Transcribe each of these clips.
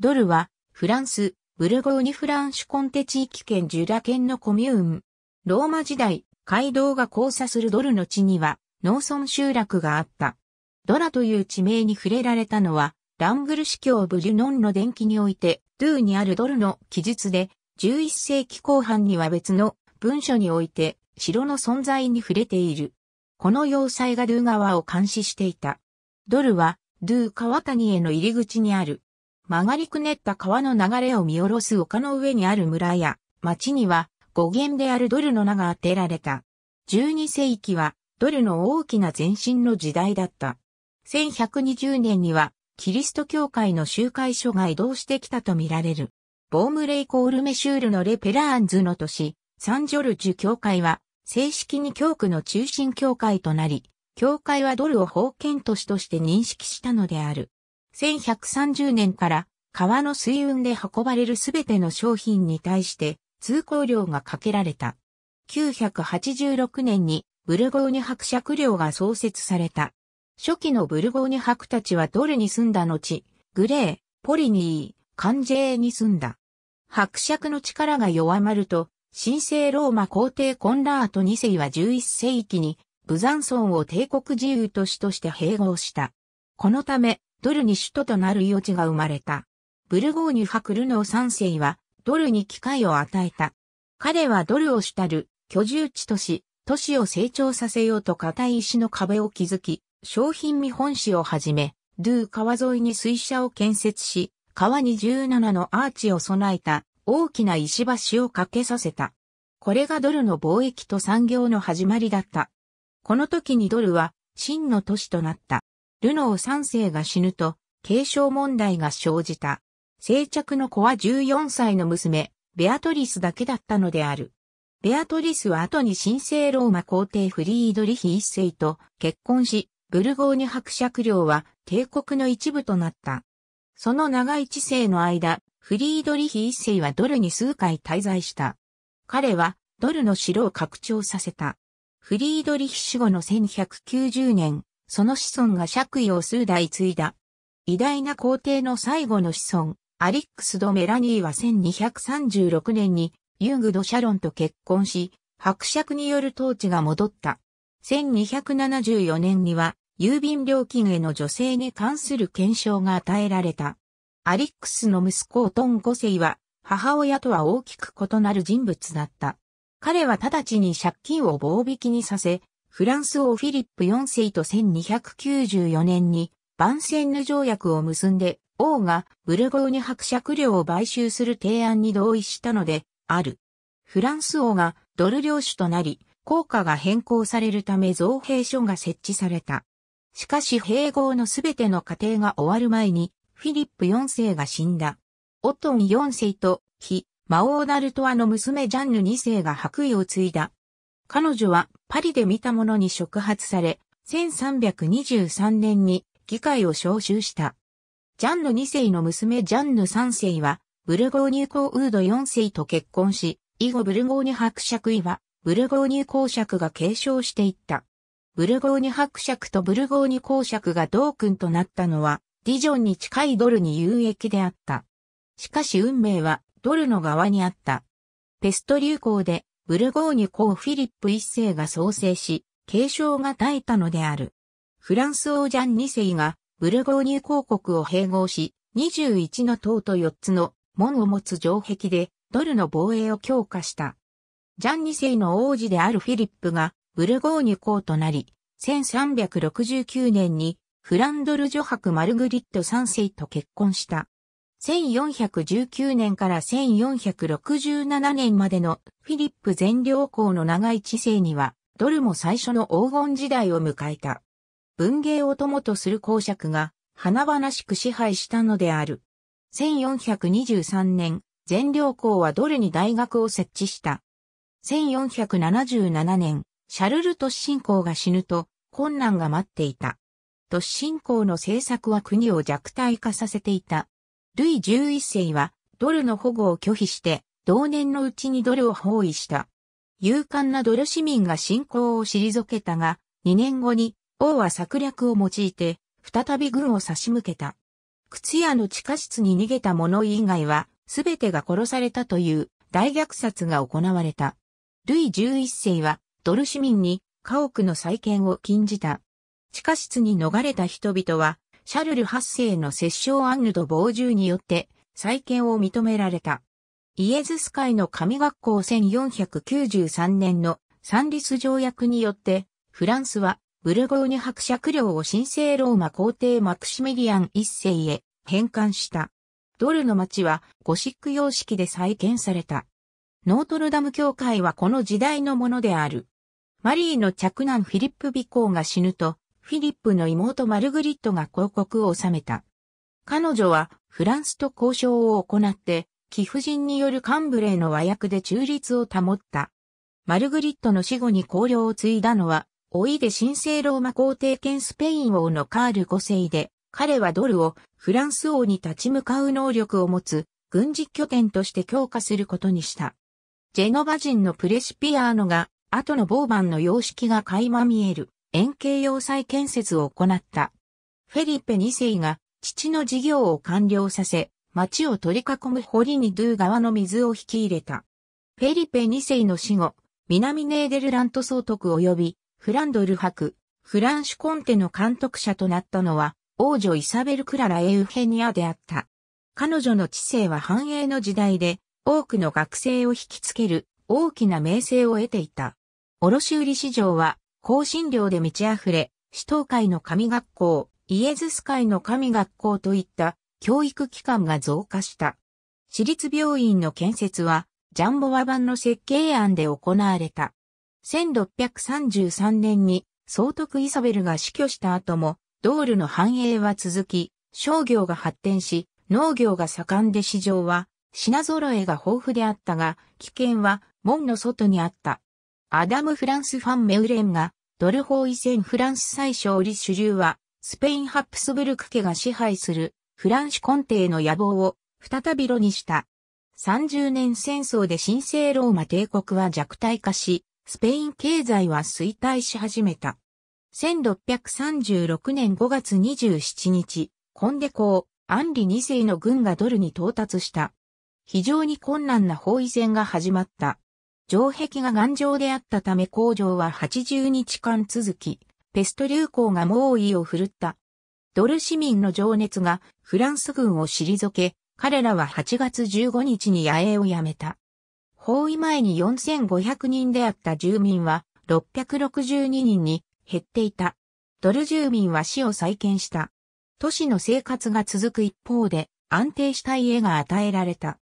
ドルは、フランス、ブルゴーニュ・フランシュコンテ地域圏ジュラ県のコミューン。ローマ時代、街道が交差するドルの地には、農村集落があった。ドラという地名に触れられたのは、ラングル司教ブリュノンの伝記において、ドゥーにあるドルの記述で、11世紀後半には別の文書において、城の存在に触れている。この要塞がドゥー川を監視していた。ドルは、ドゥー川谷への入り口にある。曲がりくねった川の流れを見下ろす丘の上にある村や町には語源であるドルの名が当てられた。12世紀はドルの大きな前身の時代だった。1120年にはキリスト教会の集会所が移動してきたとみられる。ボームレイコールメシュールのレペラーンズの都市、サンジョルジュ教会は正式に教区の中心教会となり、教会はドルを封建都市として認識したのである。1130年から川の水運で運ばれるすべての商品に対して通行料がかけられた。986年にブルゴーニ伯爵領が創設された。初期のブルゴーニ伯たちはドルに住んだ後、グレー、ポリニー、カンジェーに住んだ。伯爵の力が弱まると、神聖ローマ皇帝コンラート2世は11世紀に、ブザンソンを帝国自由都市として併合した。このため、ドルに首都となる余地が生まれた。ブルゴーニュクルノー三世は、ドルに機会を与えた。彼はドルを主たる居住地とし、都市を成長させようと固い石の壁を築き、商品見本市をはじめ、ドゥー川沿いに水車を建設し、川に17のアーチを備えた大きな石橋を架けさせた。これがドルの貿易と産業の始まりだった。この時にドルは真の都市となった。ルノー3世が死ぬと、継承問題が生じた。生着の子は14歳の娘、ベアトリスだけだったのである。ベアトリスは後に神聖ローマ皇帝フリードリヒ一世と結婚し、ブルゴーニュ伯爵領は帝国の一部となった。その長い治世の間、フリードリヒ一世はドルに数回滞在した。彼はドルの城を拡張させた。フリードリヒ死後の1190年、その子孫が爵位を数代継いだ。偉大な皇帝の最後の子孫、アリックス・ド・メラニーは1236年にユング・ド・シャロンと結婚し、伯爵による統治が戻った。1274年には郵便料金への助成に関する検証が与えられた。アリックスの息子トン5世は母親とは大きく異なる人物だった。彼は直ちに借金を棒引きにさせ、フランス王フィリップ4世と1294年にバンセンヌ条約を結んで、王がブルゴーニュ伯爵領を買収する提案に同意したので、ある。フランス王がドル領主となり、効果が変更されるため造幣所が設置された。しかし併合のすべての過程が終わる前に、フィリップ4世が死んだ。オトン4世と、非、魔王ダルトアの娘ジャンヌ2世が白衣を継いだ。彼女はパリで見たものに触発され、1323年に議会を招集した。ジャンヌ2世の娘ジャンヌ3世は、ブルゴーニュ公ウード4世と結婚し、以後ブルゴーニュ伯爵位は、ブルゴーニュ公爵が継承していった。ブルゴーニュ伯爵とブルゴーニュ公爵が同君となったのは、ディジョンに近いドルに有益であった。しかし運命はドルの側にあった。ペスト流行でブルゴーニュ公フィリップ一世が創生し、継承が絶えたのである。フランス王ジャン二世がブルゴーニュ公国を併合し、21の塔と4つの門を持つ城壁でドルの防衛を強化した。ジャン二世の王子であるフィリップがブルゴーニュ公となり、1369年にフランドル女伯マルグリット三世と結婚した。1419年から1467年までのフィリップ全領公の長い治世には、ドルも最初の黄金時代を迎えた。文芸を友とする公爵が、華々しく支配したのである。1423年、全領公はドルに大学を設置した。1477年、シャルル市進公が死ぬと、困難が待っていた。突進公の政策は国を弱体化させていた。ルイ11世はドルの保護を拒否して、同年のうちにドルを包囲した。勇敢なドル市民が侵攻を退けたが、2年後に王は策略を用いて、再び軍を差し向けた。靴屋の地下室に逃げた者以外は、すべてが殺されたという大虐殺が行われた。ルイ11世は、ドル市民に家屋の再建を禁じた。地下室に逃れた人々は、シャルル8世の摂政アンヌド傍従によって再建を認められた。イエズス会の神学校1493年のサンリス条約によって、フランスはブルゴーニュ伯爵領を神聖ローマ皇帝マクシミリアン一世へ返還した。ドルの町はゴシック様式で再建された。ノートルダム教会はこの時代のものである。マリーの着男フィリップ・ビコーが死ぬと、フィリップの妹マルグリットが広告を収めた。彼女はフランスと交渉を行って、貴婦人によるカンブレーの和訳で中立を保った。マルグリットの死後に公領を継いだのは、老いで神聖ローマ皇帝兼スペイン王のカール5世で、彼はドルをフランス王に立ち向かう能力を持つ軍事拠点として強化することにした。ジェノバ人のプレシピアーノが、後のボーバンの様式が垣間見える。円形要塞建設を行った。フェリペ2世が父の事業を完了させ、町を取り囲む堀にドゥー川の水を引き入れた。フェリペ2世の死後、南ネーデルラント総督及びフランドル博、フランシュコンテの監督者となったのは、王女イサベル・クララ・エウヘニアであった。彼女の知性は繁栄の時代で、多くの学生を引きつける大きな名声を得ていた。卸売市場は香辛料で満ち溢れ、市東会の神学校、イエズス会の神学校といった教育機関が増加した。私立病院の建設は、ジャンボワ版の設計案で行われた。1633年に総督イサベルが死去した後も、ドールの繁栄は続き、商業が発展し、農業が盛んで市場は、品揃えが豊富であったが、危険は門の外にあった。アダム・フランス・ファン・メウレンが、ドルホーイ戦フランス最勝利主流は、スペイン・ハプスブルク家が支配する、フランシュ・コンテの野望を、再び炉にした。30年戦争で神聖ローマ帝国は弱体化し、スペイン経済は衰退し始めた。1636年5月27日、コンデ公、アンリ2世の軍がドルに到達した。非常に困難な包囲戦が始まった。城壁が頑丈であったため工場は80日間続き、ペスト流行が猛威を振るった。ドル市民の情熱がフランス軍を退け、彼らは8月15日に野営をやめた。包囲前に4500人であった住民は662人に減っていた。ドル住民は死を再建した。都市の生活が続く一方で安定した家が与えられた。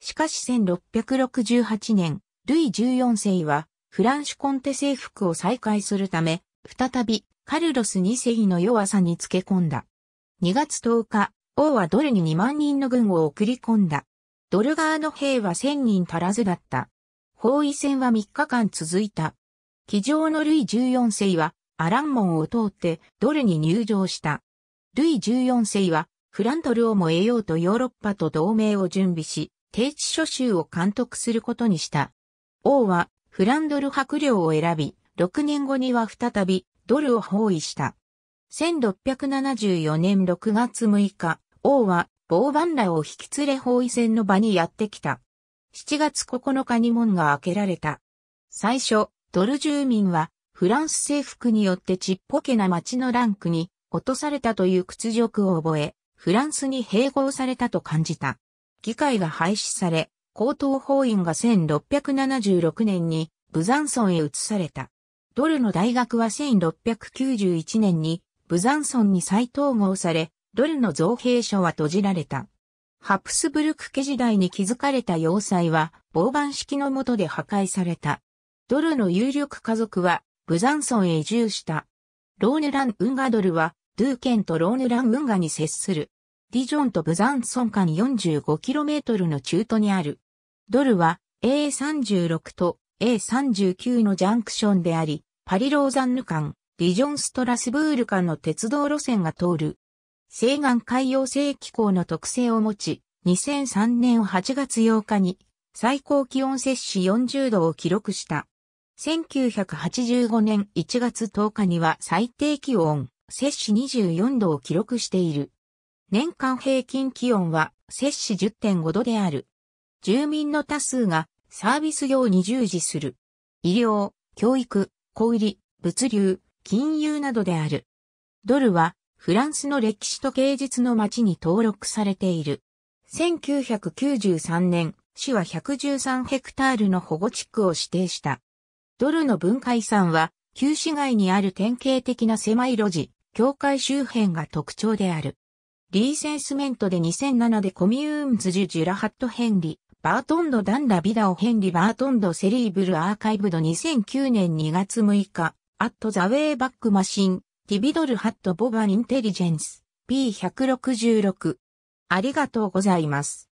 しかし1668年、ルイ14世は、フランシュコンテ征服を再開するため、再び、カルロス2世の弱さにつけ込んだ。2月10日、王はドルに2万人の軍を送り込んだ。ドル側の兵は1000人足らずだった。包囲戦は3日間続いた。騎乗のルイ14世は、アラン門を通ってドルに入場した。ルイ14世は、フランドルをも得ようとヨーロッパと同盟を準備し、低地諸州を監督することにした。王はフランドル伯領を選び、6年後には再びドルを包囲した。1674年6月6日、王はボーバンらを引き連れ包囲戦の場にやってきた。7月9日に門が開けられた。最初、ドル住民はフランス征服によってちっぽけな町のランクに落とされたという屈辱を覚え、フランスに併合されたと感じた。議会が廃止され、高等法院が1676年にブザンソンへ移された。ドルの大学は1691年にブザンソンに再統合され、ドルの造幣所は閉じられた。ハプスブルク家時代に築かれた要塞は防板式の下で破壊された。ドルの有力家族はブザンソンへ移住した。ローヌラン・ウンガドルは、ドゥーケンとローヌラン・ウンガに接するディジョンとブザンソン間 45km の中途にある。ドルは A36 と A39 のジャンクションであり、パリローザンヌ間、ディジョンストラスブール間の鉄道路線が通る。西岸海洋性気候の特性を持ち、2003年8月8日に最高気温摂氏40度を記録した。1985年1月10日には最低気温摂氏24度を記録している。年間平均気温は摂氏10.5度である。住民の多数がサービス業に従事する。医療、教育、小売、物流、金融などである。ドルはフランスの歴史と芸術の街に登録されている。1993年、市は113ヘクタールの保護地区を指定した。ドルの文化遺産は、旧市街にある典型的な狭い路地、境界周辺が特徴である。リーセンスメントで2007でコミューンズ・ジュ・ジュラハット・ヘンリ、バートンド・ダン・ラビダオ・ヘンリ・バートンド・セリーブル・アーカイブド2009年2月6日、アット・ザ・ウェイ・バック・マシン、ティビドル・ハット・ボバインテリジェンス、P166。ありがとうございます。